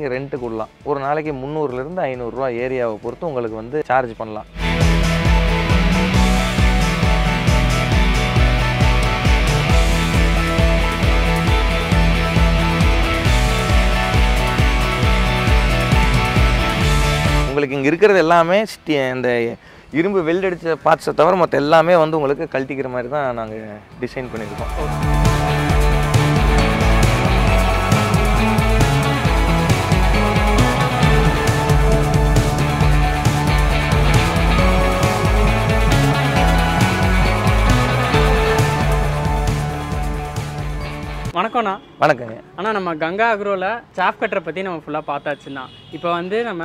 நீங்கள் ரெண்ட்டு கொடுலாம் ஒரு நாளைக்கு முந்நூறுலேருந்து ஐநூறுரூவா ஏரியாவை பொறுத்து உங்களுக்கு வந்து சார்ஜ் பண்ணலாம் உங்களுக்கு இங்கே இருக்கிறது எல்லாமே இந்த இரும்பு வெல்டடிச்ச பார்ட்ஸை தவிர மற்ற எல்லாமே வந்து உங்களுக்கு கழட்டிக்கிற மாதிரி தான் நாங்கள் டிசைன் பண்ணியிருக்கோம் வணக்கம்ண்ணா வணக்கம் ஆனால் நம்ம கங்கா அக்ரோவில் சாப் கட்டரை பற்றி நம்ம ஃபுல்லாக பார்த்தாச்சுன்னா இப்போ வந்து நம்ம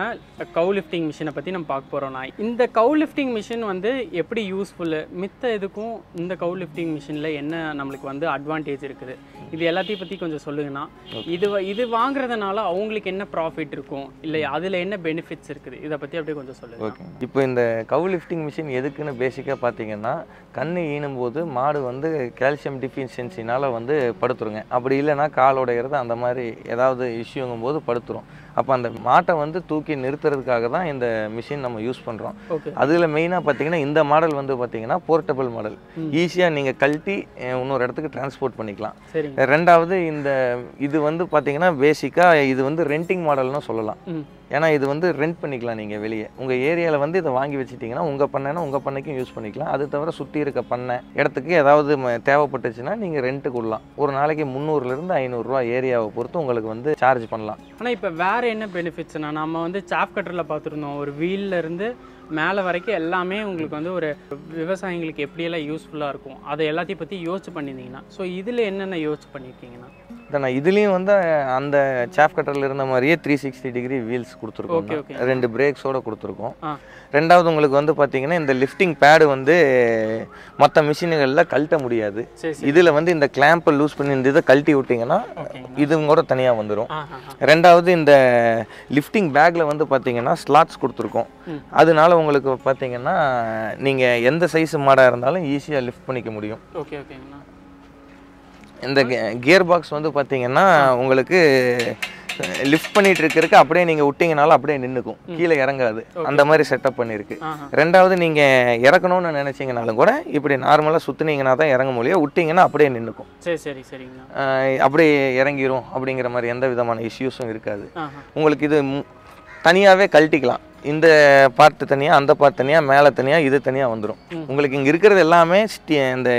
கவு லிஃப்டிங் மிஷினை பற்றி நம்ம பார்க்க போகிறோம்னா இந்த கவு லிஃப்டிங் மிஷின் வந்து எப்படி யூஸ்ஃபுல்லு மித்த இதுக்கும் இந்த கவு லிஃப்டிங் மிஷினில் என்ன நம்மளுக்கு வந்து அட்வான்டேஜ் இருக்குது இது எல்லாத்தையும் பற்றி கொஞ்சம் சொல்லுங்கன்னா இது இது வாங்குறதுனால அவங்களுக்கு என்ன ப்ராஃபிட் இருக்கும் இல்லை அதில் என்ன பெனிஃபிட்ஸ் இருக்குது இதை பற்றி அப்படியே கொஞ்சம் சொல்லுங்கள் ஓகே இப்போ இந்த கவு லிஃப்டிங் மிஷின் எதுக்குன்னு பேசிக்காக பார்த்தீங்கன்னா கண் ஈனும் போது மாடு வந்து கால்சியம் டிஃபிஷியன்சினால் வந்து படுத்துருங்க அப்படி இல்லைன்னா கால் உடைகிறது அந்த மாதிரி ஏதாவது இஷ்யூங்கும் போது படுத்துரும் அப்போ அந்த மாட்டை வந்து தூக்கி நிறுத்துறதுக்காக தான் இந்த மிஷின் நம்ம யூஸ் பண்ணுறோம் அதில் மெயினாக பார்த்தீங்கன்னா இந்த மாடல் வந்து பார்த்தீங்கன்னா போர்ட்டபிள் மாடல் ஈஸியாக நீங்கள் கழட்டி இன்னொரு இடத்துக்கு டிரான்ஸ்போர்ட் பண்ணிக்கலாம் ரெண்டாவது இந்த இது வந்து பார்த்தீங்கன்னா பேசிக்காக இது வந்து ரெண்டிங் மாடல்னு சொல்லலாம் ஏன்னா இது வந்து ரெண்ட் பண்ணிக்கலாம் நீங்கள் வெளியே உங்கள் ஏரியாவில் வந்து இதை வாங்கி வச்சுட்டிங்கன்னா உங்கள் பண்ணைனா உங்கள் பண்ணைக்கும் யூஸ் பண்ணிக்கலாம் அது தவிர சுற்றி இருக்க பண்ணை இடத்துக்கு ஏதாவது தேவைப்பட்டுச்சுன்னா நீங்கள் ரெண்ட்டுக்கு விடலாம் ஒரு நாளைக்கு முந்நூறுலேருந்து ஐநூறுரூவா ஏரியாவை பொறுத்து உங்களுக்கு வந்து சார்ஜ் பண்ணலாம் ஆனால் இப்போ வேறு என்ன பெனிஃபிட்ஸ்னா நம்ம வந்து சாப் கட்டரில் பார்த்துருந்தோம் ஒரு வீல்லேருந்து மேலே வரைக்கும் எல்லாமே உங்களுக்கு வந்து ஒரு விவசாயிங்களுக்கு எப்படியெல்லாம் யூஸ்ஃபுல்லாக இருக்கும் அதை எல்லாத்தையும் பற்றி யோசிச்சு பண்ணியிருந்தீங்கன்னா ஸோ இதில் என்னென்ன யோசிச்சு பண்ணியிருக்கீங்கன்னா நான் இதுலேயும் வந்து அந்த சாஃப் கட்டரில் இருந்த மாதிரியே த்ரீ சிக்ஸ்டி டிகிரி வீல்ஸ் கொடுத்துருக்கோம் ரெண்டு பிரேக்ஸோடு கொடுத்துருக்கோம் ரெண்டாவது உங்களுக்கு வந்து பார்த்தீங்கன்னா இந்த லிஃப்டிங் பேடு வந்து மற்ற மிஷின்களில் கழட்ட முடியாது இதில் வந்து இந்த கிளாம்பை லூஸ் பண்ணி இந்த இதை கழட்டி விட்டிங்கன்னா இதுவும் கூட தனியாக வந்துடும் ரெண்டாவது இந்த லிஃப்டிங் பேக்கில் வந்து பார்த்தீங்கன்னா ஸ்லாட்ஸ் கொடுத்துருக்கோம் அதனால உங்களுக்கு பார்த்தீங்கன்னா நீங்கள் எந்த சைஸ் மாடாக இருந்தாலும் ஈஸியாக லிஃப்ட் பண்ணிக்க முடியும் இந்த கியர் பாக்ஸ் வந்து பார்த்தீங்கன்னா உங்களுக்கு லிஃப்ட் பண்ணிட்டு இருக்கிறதுக்கு அப்படியே நீங்கள் விட்டிங்கனாலும் அப்படியே நின்றுக்கும் கீழே இறங்காது அந்த மாதிரி செட்டப் பண்ணியிருக்கு ரெண்டாவது நீங்கள் இறக்கணும்னு நினச்சிங்கனாலும் கூட இப்படி நார்மலாக சுற்றுனீங்கன்னா தான் இறங்க முடியும் விட்டிங்கன்னா அப்படியே நின்றுக்கும் சரி சரி சரிங்க அப்படியே இறங்கிரும் அப்படிங்கிற மாதிரி எந்த விதமான இஷ்யூஸும் இருக்காது உங்களுக்கு இது தனியாகவே கழட்டிக்கலாம் இந்த பார்ட்டு தனியாக அந்த பார்ட் தனியாக மேலே தனியாக இது தனியாக வந்துடும் உங்களுக்கு இங்கே இருக்கிறது எல்லாமே இந்த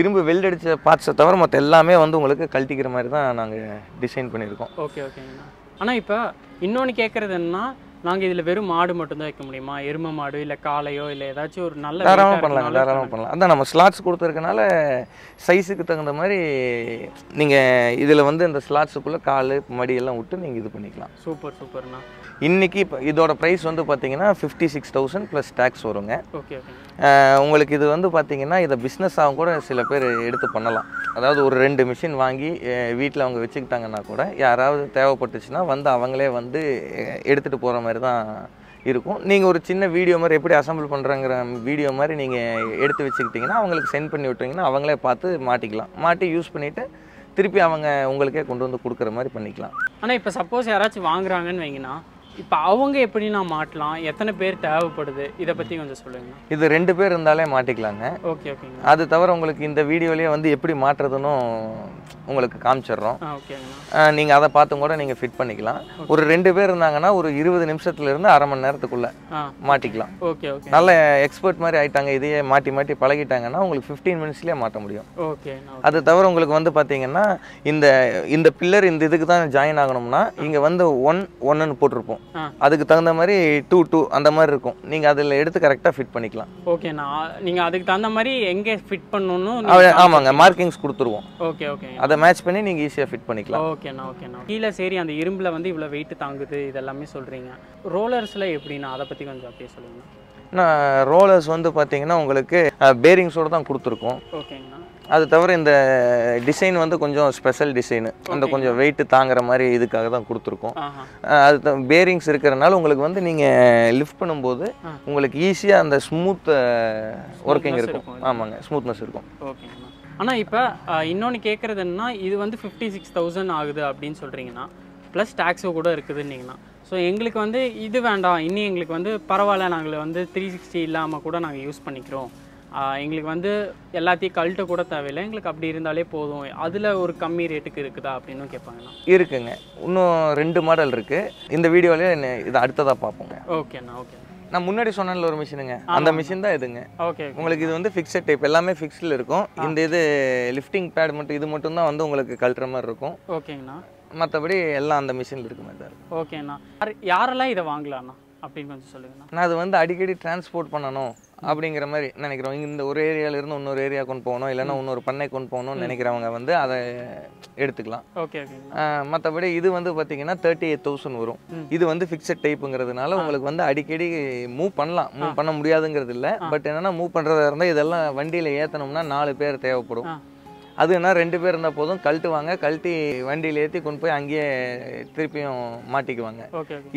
இரும்பு வெல்ட் அடித்த பார்ட்ஸை தவிர மற்ற எல்லாமே வந்து உங்களுக்கு கழட்டிக்கிற மாதிரி தான் நாங்கள் டிசைன் பண்ணியிருக்கோம் ஓகே ஓகேங்கண்ணா ஆனால் இப்போ இன்னொன்று கேட்குறது என்னன்னா நாங்கள் இதில் வெறும் மாடு மட்டும்தான் வைக்க முடியுமா எரும மாடு இல்லை காளையோ இல்லை ஏதாச்சும் ஒரு நல்ல தாராளமாக பண்ணலாம் தாராளமாக பண்ணலாம் அதான் நம்ம ஸ்லாட்ஸ் கொடுத்துருக்கனால சைஸுக்கு தகுந்த மாதிரி நீங்கள் இதில் வந்து இந்த ஸ்லாட்ஸுக்குள்ளே கால் மடியெல்லாம் விட்டு நீங்கள் இது பண்ணிக்கலாம் சூப்பர் சூப்பர்ண்ணா இன்றைக்கி இப்போ இதோட ப்ரைஸ் வந்து பார்த்தீங்கன்னா fifty six thousand plus tax வருங்க ஓகே ஓகே உங்களுக்கு இது வந்து பார்த்திங்கன்னா இதை பிஸ்னஸாகவும் கூட சில பேர் எடுத்து பண்ணலாம் அதாவது ஒரு ரெண்டு மிஷின் வாங்கி வீட்டில் அவங்க வச்சுக்கிட்டாங்கன்னா கூட யாராவது தேவைப்பட்டுச்சுன்னா வந்து அவங்களே வந்து எடுத்துகிட்டு போகிற மாதிரி தான் இருக்கும் நீங்கள் ஒரு சின்ன வீடியோ மாதிரி எப்படி அசம்பிள் பண்ணுறாங்கிற வீடியோ மாதிரி நீங்கள் எடுத்து வச்சுக்கிட்டிங்கன்னா அவங்களுக்கு சென்ட் பண்ணி விட்டுறீங்கன்னா அவங்களே பார்த்து மாட்டிக்கலாம் மாட்டி யூஸ் பண்ணிவிட்டு திருப்பி அவங்க உங்களுக்கே கொண்டு வந்து கொடுக்குற மாதிரி பண்ணிக்கலாம் ஆனால் இப்போ சப்போஸ் யாராச்சும் வாங்குறாங்கன்னு வைங்கன்னா இப்போ அவங்க எப்படி நான் மாட்டலாம் எத்தனை பேர் தேவைப்படுது இதை பற்றி கொஞ்சம் சொல்லுங்கள் இது ரெண்டு பேர் இருந்தாலே மாட்டிக்கலாங்க ஓகே ஓகேங்க அது தவிர உங்களுக்கு இந்த வீடியோலேயே வந்து எப்படி மாட்டுறதுன்னு உங்களுக்கு காமிச்சிடுறோம் நீங்கள் அதை பார்த்தும் கூட நீங்கள் ஃபிட் பண்ணிக்கலாம் ஒரு ரெண்டு பேர் இருந்தாங்கன்னா ஒரு இருபது நிமிஷத்துலேருந்து அரை மணி நேரத்துக்குள்ளே மாட்டிக்கலாம் ஓகே ஓகே நல்ல எக்ஸ்பர்ட் மாதிரி ஆயிட்டாங்க இதையே மாட்டி மாட்டி பழகிட்டாங்கன்னா உங்களுக்கு ஃபிஃப்டீன் மினிட்ஸ்லேயே மாட்ட முடியும் ஓகே அது தவிர உங்களுக்கு வந்து பார்த்தீங்கன்னா இந்த இந்த பில்லர் இந்த இதுக்கு தான் ஜாயின் ஆகணும்னா இங்கே வந்து ஒன் ஒன்றுன்னு போட்டிருப்போம் அதுக்கு தகுந்த மாதிரி டூ டூ அந்த மாதிரி இருக்கும் நீங்கள் அதில் எடுத்து கரெக்டாக ஃபிட் பண்ணிக்கலாம் ஓகேண்ணா நீங்கள் அதுக்கு தகுந்த மாதிரி எங்கே ஃபிட் பண்ணணும்னு ஆமாங்க மார்க்கிங்ஸ் கொடுத்துருவோம் ஓகே ஓகே அதை மேட்ச் பண்ணி நீங்கள் ஈஸியாக ஃபிட் பண்ணிக்கலாம் ஓகேண்ணா ஓகேண்ணா கீழே சரி அந்த இரும்பில் வந்து இவ்வளோ வெயிட் தாங்குது இதெல்லாமே சொல்கிறீங்க ரோலர்ஸில் எப்படின்னா அதை பற்றி கொஞ்சம் அப்படியே சொல்லுங்கள் ரோலர்ஸ் வந்து பார்த்தீங்கன்னா உங்களுக்கு பேரிங்ஸோடு தான் கொடுத்துருக்கோம் ஓகேங்கண்ணா அது தவிர இந்த டிசைன் வந்து கொஞ்சம் ஸ்பெஷல் டிசைனு அந்த கொஞ்சம் வெயிட் தாங்குற மாதிரி இதுக்காக தான் கொடுத்துருக்கோம் அது பேரிங்ஸ் இருக்கிறதுனால உங்களுக்கு வந்து நீங்கள் லிஃப்ட் பண்ணும்போது உங்களுக்கு ஈஸியாக அந்த ஸ்மூத் ஒர்க்கிங் இருக்கும் ஆமாங்க ஸ்மூத்னஸ் இருக்கும் ஆனால் இப்போ இன்னொன்று கேட்குறது என்னன்னா இது வந்து ஃபிஃப்டி சிக்ஸ் தௌசண்ட் ஆகுது அப்படின்னு சொல்கிறீங்கன்னா ப்ளஸ் டேக்ஸோ கூட இருக்குதுன்னீங்கன்னா ஸோ எங்களுக்கு வந்து இது வேண்டாம் இன்னும் எங்களுக்கு வந்து பரவாயில்ல நாங்கள் வந்து த்ரீ சிக்ஸ்டி இல்லாமல் கூட நாங்கள் யூஸ் பண்ணிக்கிறோம் எங்களுக்கு வந்து எல்லாத்தையும் கழட்ட கூட தேவையில்லை எங்களுக்கு அப்படி இருந்தாலே போதும் அதில் ஒரு கம்மி ரேட்டுக்கு இருக்குதா அப்படின்னு கேட்பாங்கண்ணா இருக்குங்க இன்னும் ரெண்டு மாடல் இருக்குது இந்த வீடியோவில் இதை அடுத்ததாக பார்ப்போங்க ஓகேண்ணா ஓகே நான் முன்னாடி சொன்னல ஒரு மிஷினுங்க அந்த மிஷின் தான் இதுங்க ஓகே உங்களுக்கு இது வந்து ஃபிக்ஸட் டைப் எல்லாமே ஃபிக்ஸில் இருக்கும் இந்த இது லிஃப்டிங் பேட் மட்டும் இது மட்டும் தான் வந்து உங்களுக்கு கழட்டுற மாதிரி இருக்கும் ஓகேங்கண்ணா மற்றபடி எல்லாம் அந்த மிஷினில் இருக்கு மாதிரி தான் ஓகேண்ணா யாரெல்லாம் இதை வாங்கலாம்ண்ணா அப்படின்னு கொஞ்சம் சொல்லுங்கண்ணா நான் அது வந்து அடிக்கடி டிரான்ஸ்போர்ட் பண்ணணும் அப்படிங்கிற மாதிரி நினைக்கிறோம் இந்த ஒரு இருந்து இன்னொரு ஏரியா கொண்டு போகணும் இல்லைன்னா இன்னொரு பண்ணை கொண்டு போகணும்னு நினைக்கிறவங்க வந்து அதை எடுத்துக்கலாம் மற்றபடி இது வந்து பார்த்தீங்கன்னா தேர்ட்டி எயிட் தௌசண்ட் வரும் இது வந்து ஃபிக்ஸட் டைப்புங்கிறதுனால உங்களுக்கு வந்து அடிக்கடி மூவ் பண்ணலாம் மூவ் பண்ண முடியாதுங்கிறது இல்லை பட் என்னென்னா மூவ் பண்ணுறதா இருந்தால் இதெல்லாம் வண்டியில் ஏற்றணும்னா நாலு பேர் தேவைப்படும் அது என்ன ரெண்டு பேர் இருந்தால் போதும் கழட்டுவாங்க கழட்டி வண்டியில் ஏற்றி கொண்டு போய் அங்கேயே திருப்பியும் மாட்டிக்குவாங்க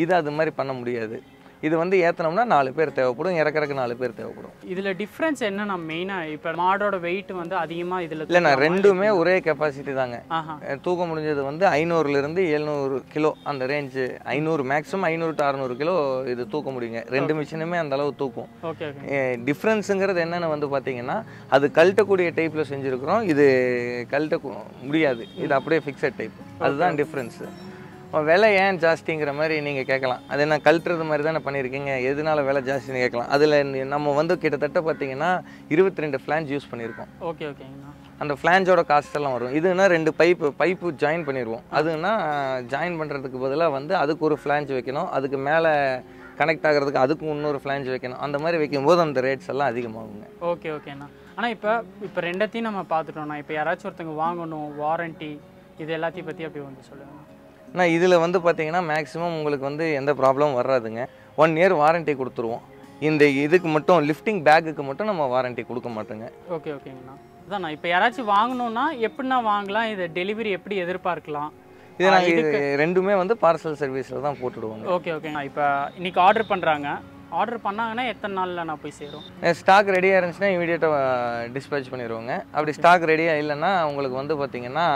இது அது மாதிரி பண்ண முடியாது இது வந்து ஏற்றினோம்னா நாலு பேர் தேவைப்படும் இறக்குறக்கு நாலு பேர் தேவைப்படும் இதில் டிஃப்ரென்ஸ் என்னன்னா மெயினாக இப்போ மாடோட வெயிட் வந்து அதிகமாக இதில் இல்லைண்ணா ரெண்டுமே ஒரே கெப்பாசிட்டி தாங்க தூக்க முடிஞ்சது வந்து ஐநூறுலேருந்து எழுநூறு கிலோ அந்த ரேஞ்சு ஐநூறு மேக்ஸிமம் ஐநூறு டு அறநூறு கிலோ இது தூக்க முடியுங்க ரெண்டு மிஷினுமே அந்த அளவு தூக்கும் டிஃப்ரென்ஸுங்கிறது என்னென்னு வந்து பார்த்தீங்கன்னா அது கழட்டக்கூடிய டைப்பில் செஞ்சுருக்குறோம் இது கழட்ட முடியாது இது அப்படியே ஃபிக்ஸட் டைப் அதுதான் டிஃப்ரென்ஸு விலை ஏன் ஜாஸ்திங்கிற மாதிரி நீங்கள் கேட்கலாம் அது என்ன கழட்டுறது மாதிரி தானே பண்ணியிருக்கீங்க எதனால விலை ஜாஸ்தின்னு கேட்கலாம் அதில் நம்ம வந்து கிட்டத்தட்ட பார்த்தீங்கன்னா இருபத்தி ரெண்டு ஃப்ளான்ஸ் யூஸ் பண்ணியிருக்கோம் ஓகே ஓகேங்கண்ணா அந்த ஃப்ளான்ஜோட எல்லாம் வரும் இதுனா ரெண்டு பைப்பு பைப்பு ஜாயின் பண்ணிடுவோம் அதுனா ஜாயின் பண்ணுறதுக்கு பதிலாக வந்து அதுக்கு ஒரு ஃப்ளான்ஜ் வைக்கணும் அதுக்கு மேலே கனெக்ட் ஆகிறதுக்கு அதுக்கும் இன்னொரு ஃப்ளான்ஜ் வைக்கணும் அந்த மாதிரி வைக்கும்போது அந்த ரேட்ஸ் எல்லாம் அதிகமாகுங்க ஓகே ஓகேண்ணா ஆனால் இப்போ இப்போ ரெண்டத்தையும் நம்ம பார்த்துட்டோம்னா இப்போ யாராச்சும் ஒருத்தங்க வாங்கணும் வாரண்ட்டி இது எல்லாத்தையும் பற்றி அப்படி வந்து சொல்லுங்கள் ஆனால் இதில் வந்து பார்த்தீங்கன்னா மேக்ஸிமம் உங்களுக்கு வந்து எந்த ப்ராப்ளமும் வராதுங்க ஒன் இயர் வாரண்ட்டி கொடுத்துருவோம் இந்த இதுக்கு மட்டும் லிஃப்டிங் பேக்குக்கு மட்டும் நம்ம வாரண்ட்டி கொடுக்க மாட்டோங்க ஓகே ஓகேங்கண்ணா அதான் இப்போ யாராச்சும் வாங்கணும்னா எப்படின்னா வாங்கலாம் இதை டெலிவரி எப்படி எதிர்பார்க்கலாம் இது நாங்கள் ரெண்டுமே வந்து பார்சல் சர்வீஸில் தான் போட்டுடுவோம் ஓகே ஓகேண்ணா இப்போ இன்றைக்கி ஆர்டர் பண்ணுறாங்க ஆர்டர் பண்ணாங்கன்னா எத்தனை நாளில் நான் போய் சேரும் ஸ்டாக் ரெடியாக இருந்துச்சுன்னா இமீடியட்டாக டிஸ்பேச் பண்ணிடுவோங்க அப்படி ஸ்டாக் ரெடியாக இல்லைன்னா உங்களுக்கு வந்து பார்த்தீங்கன்னா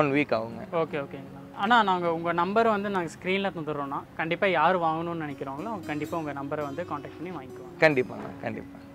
ஒன் வீக் ஆகுங்க ஓகே ஓகேங்கண்ணா ஆனால் நாங்கள் உங்கள் நம்பரை வந்து நாங்கள் ஸ்க்ரீனில் தந்துடுறோம்னா கண்டிப்பாக யார் வாங்கணும்னு நினைக்கிறவங்களோ அவங்க கண்டிப்பாக உங்கள் நம்பரை வந்து காண்டாக்ட் பண்ணி வாங்கிக்குவோம் கண்டிப்பாக கண்டிப்பாக